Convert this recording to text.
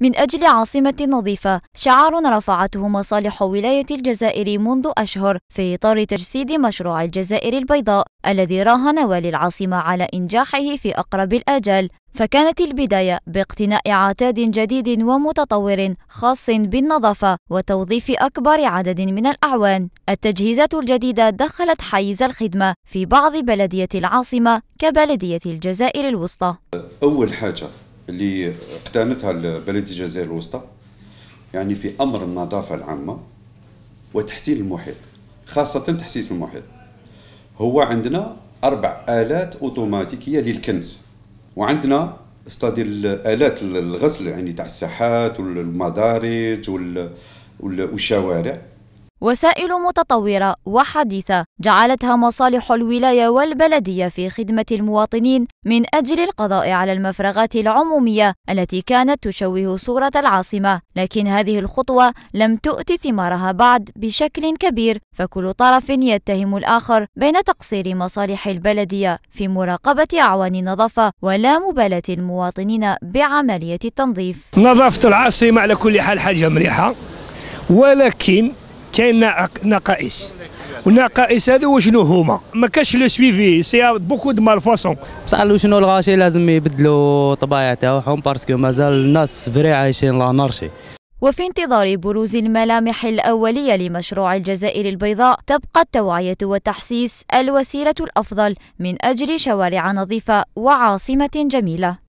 من أجل عاصمة نظيفة شعار رفعته مصالح ولاية الجزائر منذ أشهر في إطار تجسيد مشروع الجزائر البيضاء الذي راهن والي العاصمة على إنجاحه في أقرب الآجال فكانت البداية باقتناء عتاد جديد ومتطور خاص بالنظافة وتوظيف أكبر عدد من الأعوان. التجهيزات الجديدة دخلت حيز الخدمة في بعض بلدية العاصمة كبلدية الجزائر الوسطى. أول حاجة اللي اقتنتها بلديه الجزائر الوسطى يعني في امر النظافه العامه وتحسين المحيط خاصه تحسين المحيط هو عندنا اربع الات اوتوماتيكيه للكنس وعندنا استادي الالات الغسل يعني تاع الساحات والمدارج والشوارع وسائل متطورة وحديثة جعلتها مصالح الولاية والبلدية في خدمة المواطنين من أجل القضاء على المفرغات العمومية التي كانت تشوه صورة العاصمة، لكن هذه الخطوة لم تؤتي ثمارها بعد بشكل كبير، فكل طرف يتهم الآخر بين تقصير مصالح البلدية في مراقبة أعوان النظافة ولا مبالاة المواطنين بعملية التنظيف. نظافة العاصمة على كل حال حاجة مريحة ولكن كاين نقائص والنقائص هذو وشنو هما ما كاش لو سويفي سي بوكو دو مال فاسون لو شنو الغاشي لازم يبدلوا طبايع تاعهم باسكو مازال الناس فري عايشين لانارشي وفي انتظار بروز الملامح الأولية لمشروع الجزائر البيضاء تبقى التوعية والتحسيس الوسيلة الأفضل من أجل شوارع نظيفة وعاصمة جميلة